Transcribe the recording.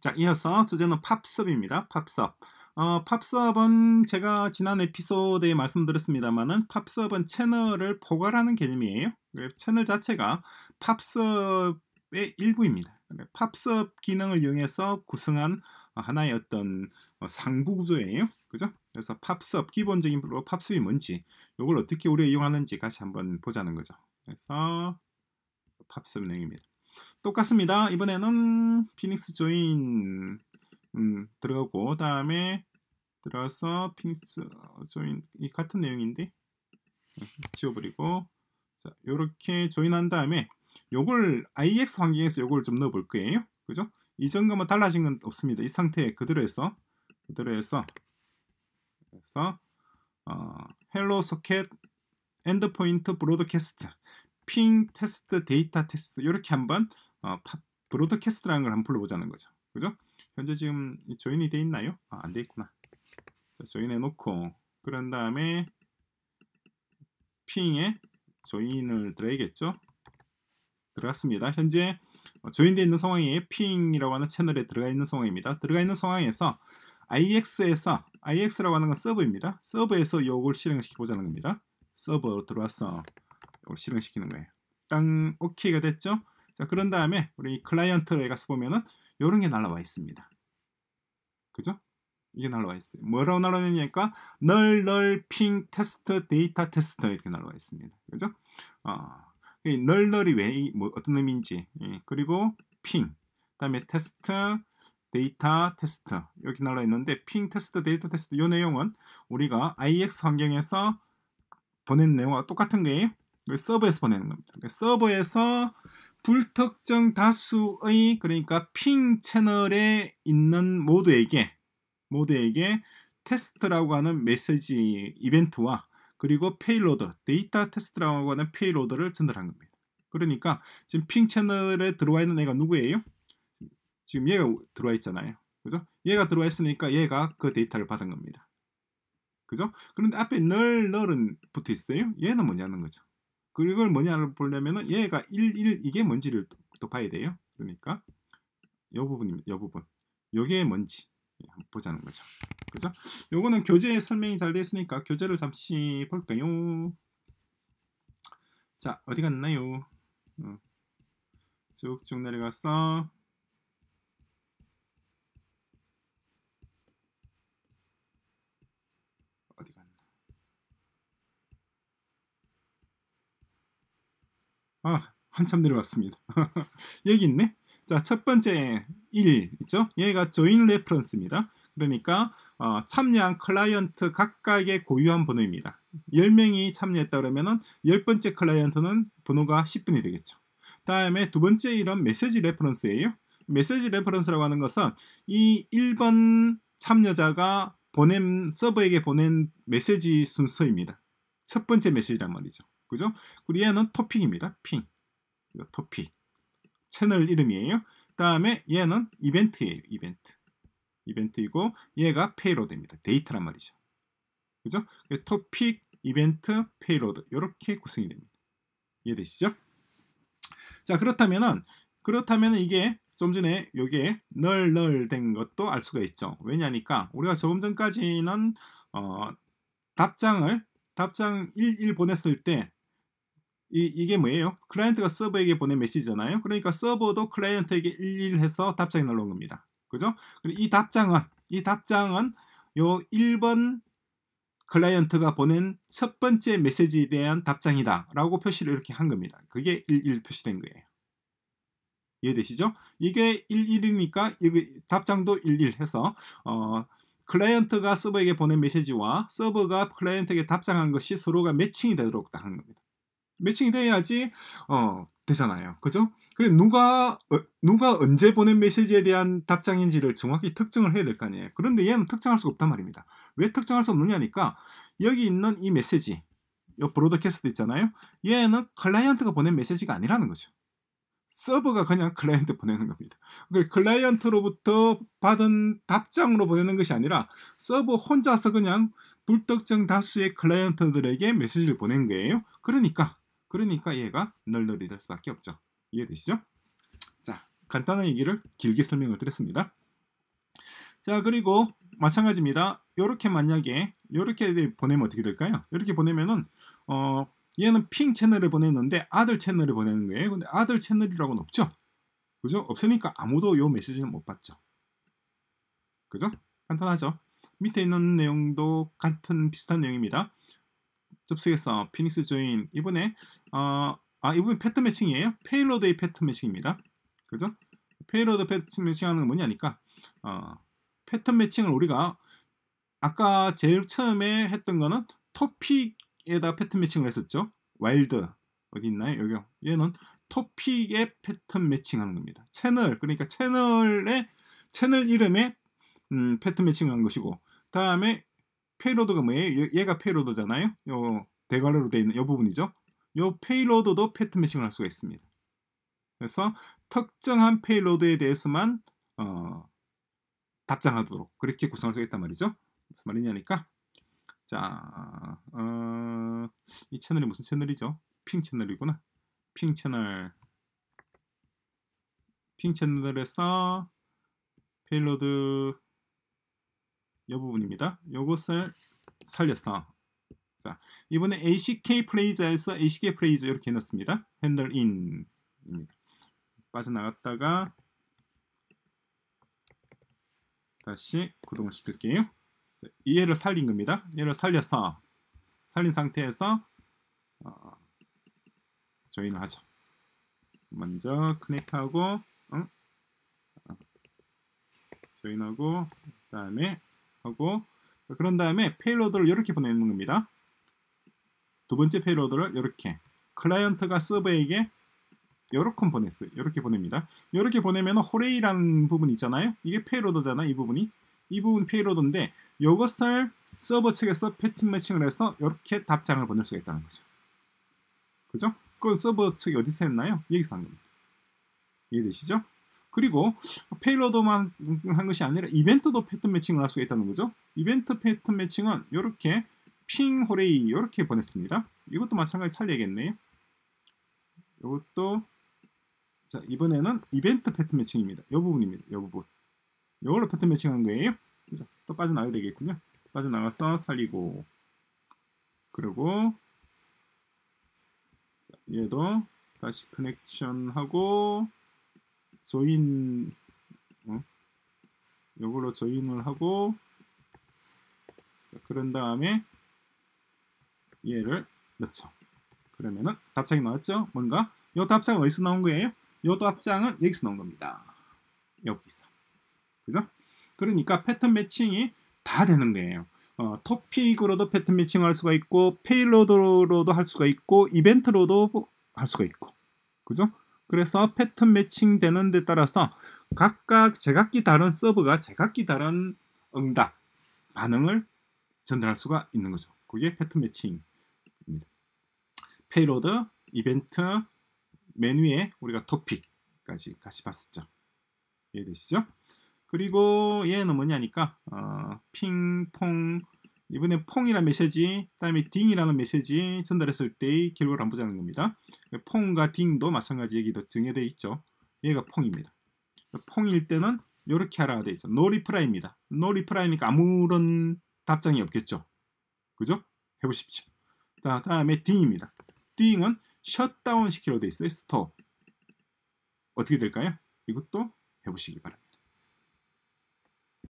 자, 이어서 주제는 팝섭입니다. 팝섭. 어, 팝섭은 제가 지난 에피소드에 말씀드렸습니다만은 팝섭은 채널을 포괄하는 개념이에요. 채널 자체가 팝섭의 일부입니다. 그러니까 팝섭 기능을 이용해서 구성한 하나의 어떤 어, 상부 구조예요. 그죠? 그래서 팝섭 기본적인 블로 팝섭이 뭔지 이걸 어떻게 우리가 이용하는지 같이 한번 보자는 거죠. 그래서 팝섭 내용입니다. 똑같습니다. 이번에는 피닉스 조인 음, 들어가고 다음에 들어가서 피닉스 조인 이 같은 내용인데 음, 지워버리고 자 이렇게 조인한 다음에 요걸 IX 환경에서 요걸 좀 넣어볼 거예요. 그죠? 이전과 뭐 달라진 건 없습니다. 이 상태 그대로 해서 그대로 해서 그래서 어, 헬로 소켓 엔드포인트 브로드캐스트 핑 테스트 데이터 테스트 이렇게 한번 어, 팝, 브로드캐스트라는 걸 한번 불러보자는 거죠. 그죠? 현재 지금 조인이 돼 있나요? 아, 안돼 있구나. 자, 조인해 놓고 그런 다음에 핑에 조인을 들어야겠죠? 들어갔습니다. 현재 어, 조인되어 있는 상황이 핑이라고 하는 채널에 들어가 있는 상황입니다. 들어가 있는 상황에서 IX에서 IX라고 하는 건서브입니다서브에서 요걸 실행시켜 보자는 겁니다. 서버로 들어와서 요걸 실행시키는 거예요. 땅 오케이가 됐죠? 자, 그런 다음에 우리 클라이언트 레가스 보면은 이런 게 날라와 있습니다. 그죠? 이게 날라와 있어요. 뭐라고 날라오냐니까 널 널핑 테스트 데이터 테스트 이렇게 날라와 있습니다. 그죠? 어, 널널이 왜뭐 어떤 의미인지 예, 그리고 핑 그다음에 테스트 데이터 테스트 여기 날라 있는데 핑 테스트 데이터 테스트 요 내용은 우리가 IX 환경에서 보낸 내용과 똑같은 거예요 서버에서 보내는 겁니다. 서버에서 그러니까 불특정 다수의 그러니까 핑 채널에 있는 모두에게 모두에게 테스트라고 하는 메시지 이벤트와 그리고 페이로드 데이터 테스트라고 하는 페이로드를 전달한 겁니다. 그러니까 지금 핑 채널에 들어와 있는 애가 누구예요? 지금 얘가 들어와 있잖아요. 그죠? 얘가 들어와 있으니까 얘가 그 데이터를 받은 겁니다. 그죠? 그런데 앞에 널 널은 붙어 있어요. 얘는 뭐냐는 거죠. 그걸 뭐냐를 보려면은 얘가 1, 1 이게 뭔지를 또, 또 봐야 돼요. 그러니까 요 부분입니다. 요 부분. 요게 뭔지 보자는 거죠. 그죠? 요거는 교재 설명이 잘 되어 있으니까 교재를 잠시 볼까요? 자, 어디 갔나요? 쭉쭉 어. 내려가서 아, 한참 내려왔습니다. 여기 있네. 자, 첫 번째 1 있죠? 얘가 join r e f e r e n c e 입니다 그러니까 어, 참여한 클라이언트 각각의 고유한 번호입니다. 10명이 참여했다 그러면 10번째 클라이언트는 번호가 10분이 되겠죠. 다음에 두 번째 이런 메시지 레퍼런스예요. 메시지 레퍼런스라고 하는 것은 이 1번 참여자가 보낸 서버에게 보낸 메시지 순서입니다. 첫 번째 메시지란 말이죠. 그죠? 그리고 얘는 토픽입니다. 핑. 이거 토픽. 채널 이름이에요. 그 다음에 얘는 이벤트예요. 이벤트. 이벤트이고 얘가 페이로드입니다. 데이터란 말이죠. 그죠? 토픽, 이벤트, 페이로드 이렇게 구성이 됩니다. 이해되시죠? 자 그렇다면은 그렇다면 이게 좀 전에 이게 널널된 것도 알 수가 있죠. 왜냐니까 우리가 조금 전까지는 어, 답장을 답장 11 보냈을 때 이, 이게 뭐예요? 클라이언트가 서버에게 보낸 메시지잖아요. 그러니까 서버도 클라이언트에게 일일해서 답장이 날라온 겁니다. 그죠? 그리고 이 답장은 이 답장은 요 1번 클라이언트가 보낸 첫 번째 메시지에 대한 답장이다 라고 표시를 이렇게 한 겁니다. 그게 11 표시된 거예요. 이해되시죠? 이게 11이니까 답장도 11 해서 어, 클라이언트가 서버에게 보낸 메시지와 서버가 클라이언트에게 답장한 것이 서로가 매칭이 되도록 딱한 겁니다. 매칭이 돼야지 어 되잖아요. 그죠? 그래 누가 어, 누가 언제 보낸 메시지에 대한 답장인지를 정확히 특정을 해야 될 거 아니에요. 그런데 얘는 특정할 수가 없단 말입니다. 왜 특정할 수 없느냐니까 여기 있는 이 메시지, 이 브로드캐스트 있잖아요. 얘는 클라이언트가 보낸 메시지가 아니라는 거죠. 서버가 그냥 클라이언트 보내는 겁니다. 그러니까 클라이언트로부터 받은 답장으로 보내는 것이 아니라 서버 혼자서 그냥 불특정 다수의 클라이언트들에게 메시지를 보낸 거예요. 그러니까 그러니까 얘가 널널이 될 수밖에 없죠. 이해되시죠? 자, 간단한 얘기를 길게 설명을 드렸습니다. 자, 그리고 마찬가지입니다. 이렇게 만약에 이렇게 보내면 어떻게 될까요? 이렇게 보내면은 어, 얘는 핑 채널을 보냈는데 아들 채널을 보내는 거예요. 근데 아들 채널이라고는 없죠. 그죠? 없으니까 아무도 요 메시지는 못 봤죠. 그죠? 간단하죠? 밑에 있는 내용도 같은 비슷한 내용입니다. 접속해서 피닉스 조인 이번에 어, 아 이번에 패턴 매칭이에요. 페이로드의 패턴 매칭입니다. 그죠? 페이로드 패턴 매칭하는 건 뭐냐니까 어, 패턴 매칭을 우리가 아까 제일 처음에 했던 거는 토픽에다 패턴 매칭을 했었죠. 와일드 어디 있나요? 여기 얘는 토픽에 패턴 매칭하는 겁니다. 채널 그러니까 채널의 채널 이름에 음, 패턴 매칭을 한 것이고 다음에 페이로드가 뭐예요? 얘가 페이로드잖아요. 요 대괄호로 되어 있는 요 부분이죠. 요 페이로드도 패트 매칭을 할 수가 있습니다. 그래서 특정한 페이로드에 대해서만 어, 답장하도록 그렇게 구성할 수 있단 말이죠. 무슨 말이냐니까. 자, 어, 이 채널이 무슨 채널이죠? 핑 채널이구나. 핑 채널. 핑 채널에서 페이로드 이 부분입니다. 이것을 살렸어. 자, 이번에 ACK 프레이즈에서 ACK 프레이즈 이렇게 해놨습니다. 핸들 인 빠져나갔다가 다시 구동 시킬게요. 얘를 살린 겁니다. 얘를 살려서 살린 상태에서 어, 조인을 하죠. 먼저 커넥트하고 응? 조인하고 어, 그다음에 하고 자, 그런 다음에 페이로드를 이렇게 보내는 겁니다. 두 번째 페이로드를 이렇게 클라이언트가 서버에게 요렇게 보냈어요. 이렇게 보냅니다. 이렇게 보내면 호레이라는 부분 있잖아요. 이게 페이로드잖아. 이 부분이 이 부분 페이로드인데 이것을 서버 측에서 패팅 매칭을 해서 이렇게 답장을 보낼 수가 있다는 거죠. 그죠? 그건 서버 측이 어디서 했나요? 여기서 한 겁니다. 이해되시죠? 그리고 페이로드만한 것이 아니라 이벤트도 패턴 매칭을 할 수가 있다는 거죠. 이벤트 패턴 매칭은 이렇게 핑 호레이 이렇게 보냈습니다. 이것도 마찬가지 살려야겠네요. 이것도 자 이번에는 이벤트 패턴 매칭입니다. 이 부분입니다. 이 부분. 이걸로 패턴 매칭한 거예요. 그래서 또 빠져나가야 되겠군요. 빠져나가서 살리고 그리고 자, 얘도 다시 커넥션하고 조인 어? 요걸로 조인을 하고 자, 그런 다음에 얘를 넣죠. 그러면은 답장이 나왔죠? 뭔가? 요 답장은 어디서 나온 거예요? 요 답장은 여기서 나온 겁니다. 여기서. 그죠? 그러니까 패턴 매칭이 다 되는 거예요. 어, 토픽으로도 패턴 매칭을 할 수가 있고 페이로드로도할 수가 있고 이벤트로도 할 수가 있고 그죠? 그래서 패턴 매칭 되는 데 따라서 각각 제각기 다른 서버가 제각기 다른 응답, 반응을 전달할 수가 있는 거죠. 그게 패턴 매칭입니다. 페이로드, 이벤트, 메뉴에 우리가 토픽까지 같이 봤었죠. 이해되시죠? 그리고 얘는 뭐냐니까 어, 핑퐁 이번에 퐁이라는 메시지, 다음에 딩이라는 메시지 전달했을 때의 결과를 한번 보자는 겁니다. 퐁과 딩도 마찬가지 얘기도 정해되어 있죠. 얘가 퐁입니다. 퐁일 때는 이렇게 하라 되어 있어. No 프라 p 입니다 No reply니까 아무런 답장이 없겠죠. 그죠? 해보십시오. 자, 다음에 딩입니다. 딩은 셧다운 시키로 되어 있어요. 스톱. 어떻게 될까요? 이것도 해보시기 바랍니다.